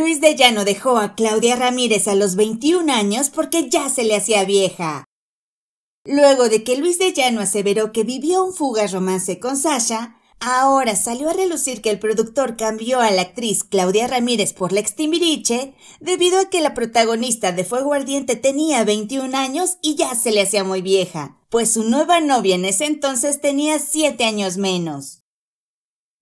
Luis de Llano dejó a Claudia Ramírez a los 21 años porque ya se le hacía vieja. Luego de que Luis de Llano aseveró que vivió un fugaz romance con Sasha, ahora salió a relucir que el productor cambió a la actriz Claudia Ramírez por la extimiriche debido a que la protagonista de Fuego Ardiente tenía 21 años y ya se le hacía muy vieja, pues su nueva novia en ese entonces tenía 7 años menos.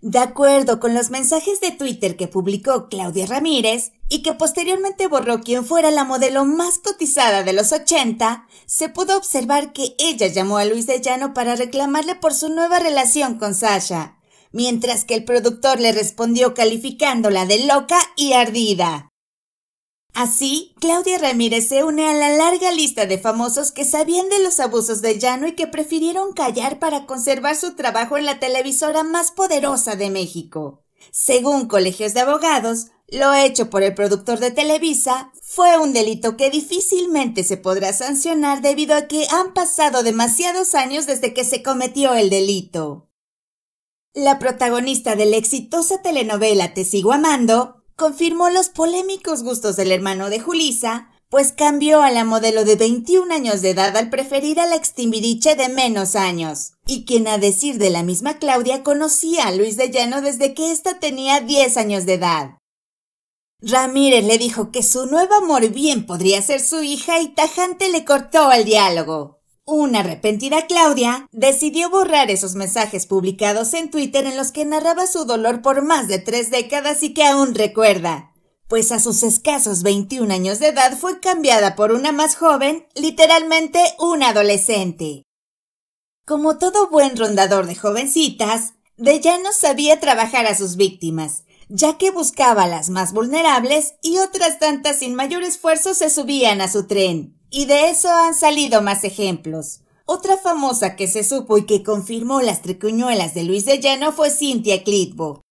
De acuerdo con los mensajes de Twitter que publicó Claudia Ramírez y que posteriormente borró quien fuera la modelo más cotizada de los 80, se pudo observar que ella llamó a Luis de Llano para reclamarle por su nueva relación con Sasha, mientras que el productor le respondió calificándola de loca y ardida. Así, Claudia Ramírez se une a la larga lista de famosos que sabían de los abusos de Llano y que prefirieron callar para conservar su trabajo en la televisora más poderosa de México. Según colegios de abogados, lo hecho por el productor de Televisa fue un delito que difícilmente se podrá sancionar debido a que han pasado demasiados años desde que se cometió el delito. La protagonista de la exitosa telenovela Te sigo amando confirmó los polémicos gustos del hermano de Julisa, pues cambió a la modelo de 21 años de edad al preferir a la extimidiche de menos años, y quien a decir de la misma Claudia conocía a Luis de Llano desde que ésta tenía 10 años de edad. Ramírez le dijo que su nuevo amor bien podría ser su hija y tajante le cortó el diálogo. Una arrepentida Claudia decidió borrar esos mensajes publicados en Twitter en los que narraba su dolor por más de tres décadas y que aún recuerda, pues a sus escasos 21 años de edad fue cambiada por una más joven, literalmente un adolescente. Como todo buen rondador de jovencitas, no sabía trabajar a sus víctimas, ya que buscaba a las más vulnerables y otras tantas sin mayor esfuerzo se subían a su tren. Y de eso han salido más ejemplos. Otra famosa que se supo y que confirmó las tricuñuelas de Luis de Llano fue Cynthia Clitbo.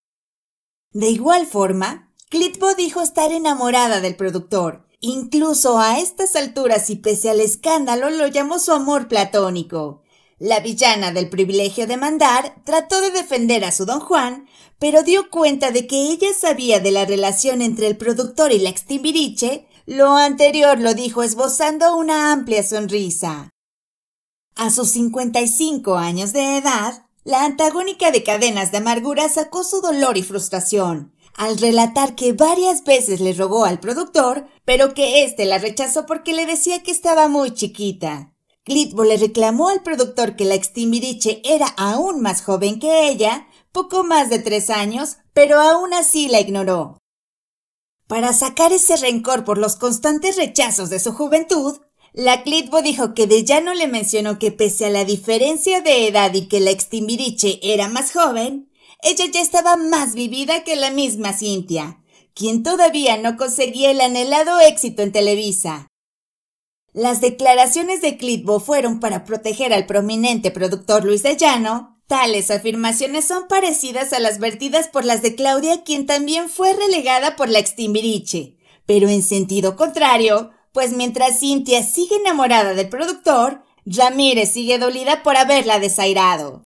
De igual forma, Clitbo dijo estar enamorada del productor. Incluso a estas alturas y pese al escándalo lo llamó su amor platónico. La villana del privilegio de mandar trató de defender a su don Juan, pero dio cuenta de que ella sabía de la relación entre el productor y la extimbiriche lo anterior lo dijo esbozando una amplia sonrisa. A sus 55 años de edad, la antagónica de cadenas de amargura sacó su dolor y frustración al relatar que varias veces le rogó al productor, pero que éste la rechazó porque le decía que estaba muy chiquita. Glitbo le reclamó al productor que la extimbiriche era aún más joven que ella, poco más de tres años, pero aún así la ignoró. Para sacar ese rencor por los constantes rechazos de su juventud, la Clitbo dijo que de Llano le mencionó que pese a la diferencia de edad y que la extimbiriche era más joven, ella ya estaba más vivida que la misma Cintia, quien todavía no conseguía el anhelado éxito en Televisa. Las declaraciones de Clitbo fueron para proteger al prominente productor Luis de Llano, Tales afirmaciones son parecidas a las vertidas por las de Claudia, quien también fue relegada por la extimbiriche. Pero en sentido contrario, pues mientras Cintia sigue enamorada del productor, Ramírez sigue dolida por haberla desairado.